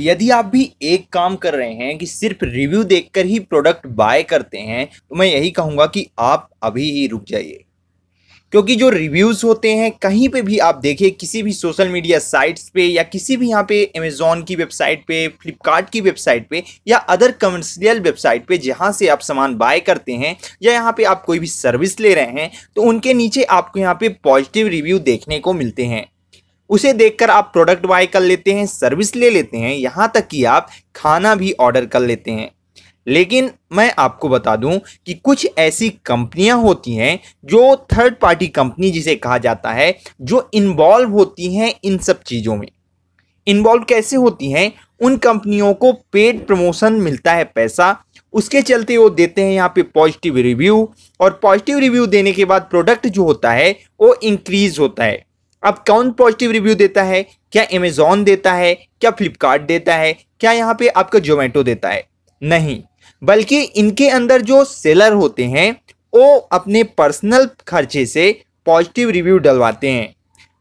यदि आप भी एक काम कर रहे हैं कि सिर्फ रिव्यू देखकर ही प्रोडक्ट बाय करते हैं तो मैं यही कहूँगा कि आप अभी ही रुक जाइए क्योंकि जो रिव्यूज़ होते हैं कहीं पे भी आप देखिए किसी भी सोशल मीडिया साइट्स पे या किसी भी यहाँ पे अमेज़ोन की वेबसाइट पे फ्लिपकार्ट की वेबसाइट पे या अदर कमर्शियल वेबसाइट पे जहाँ से आप सामान बाय करते हैं या यहाँ पे आप कोई भी सर्विस ले रहे हैं तो उनके नीचे आपको यहाँ पे पॉजिटिव रिव्यू देखने को मिलते हैं उसे देखकर आप प्रोडक्ट बाय कर लेते हैं सर्विस ले लेते हैं यहाँ तक कि आप खाना भी ऑर्डर कर लेते हैं लेकिन मैं आपको बता दूं कि कुछ ऐसी कंपनियां होती हैं जो थर्ड पार्टी कंपनी जिसे कहा जाता है जो इन्वॉल्व होती हैं इन सब चीज़ों में इन्वॉल्व कैसे होती हैं उन कंपनियों को पेड प्रमोशन मिलता है पैसा उसके चलते वो देते हैं यहाँ पे पॉजिटिव रिव्यू और पॉजिटिव रिव्यू देने के बाद प्रोडक्ट जो होता है वो इंक्रीज होता है अब कौन पॉजिटिव रिव्यू देता है क्या अमेजोन देता है क्या फ्लिपकार्ट देता है क्या यहाँ पे आपका जोमेटो देता है नहीं बल्कि इनके अंदर जो सेलर होते हैं वो अपने पर्सनल खर्चे से पॉजिटिव रिव्यू डलवाते हैं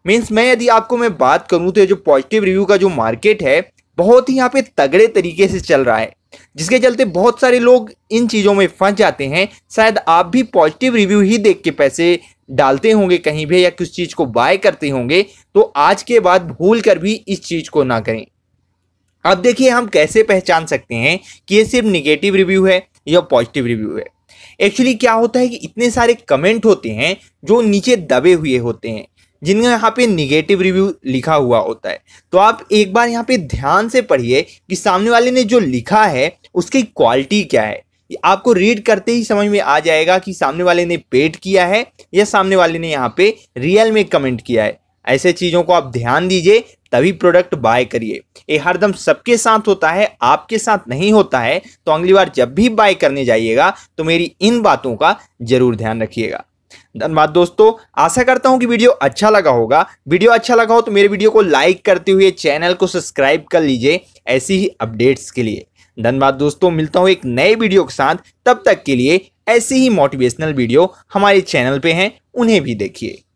मीन्स मैं यदि आपको मैं बात करूँ तो ये जो पॉजिटिव रिव्यू का जो मार्केट है बहुत ही यहाँ पे तगड़े तरीके से चल रहा है जिसके चलते बहुत सारे लोग इन चीज़ों में फंस जाते हैं शायद आप भी पॉजिटिव रिव्यू ही देख के पैसे डालते होंगे कहीं भी या किस चीज़ को बाय करते होंगे तो आज के बाद भूल कर भी इस चीज़ को ना करें अब देखिए हम कैसे पहचान सकते हैं कि ये सिर्फ निगेटिव रिव्यू है या पॉजिटिव रिव्यू है एक्चुअली क्या होता है कि इतने सारे कमेंट होते हैं जो नीचे दबे हुए होते हैं जिनका यहाँ पे निगेटिव रिव्यू लिखा हुआ होता है तो आप एक बार यहाँ पे ध्यान से पढ़िए कि सामने वाले ने जो लिखा है उसकी क्वालिटी क्या है आपको रीड करते ही समझ में आ जाएगा कि सामने वाले ने पेट किया है या सामने वाले ने यहाँ पे रियल में कमेंट किया है ऐसे चीज़ों को आप ध्यान दीजिए तभी प्रोडक्ट बाय करिए ये हरदम सबके साथ होता है आपके साथ नहीं होता है तो अगली बार जब भी बाय करने जाइएगा तो मेरी इन बातों का ज़रूर ध्यान रखिएगा धन्यवाद दोस्तों आशा करता हूं कि वीडियो अच्छा लगा होगा वीडियो अच्छा लगा हो तो मेरे वीडियो को लाइक करते हुए चैनल को सब्सक्राइब कर लीजिए ऐसी ही अपडेट्स के लिए धन्यवाद दोस्तों मिलता हूं एक नए वीडियो के साथ तब तक के लिए ऐसी ही मोटिवेशनल वीडियो हमारे चैनल पे हैं उन्हें भी देखिए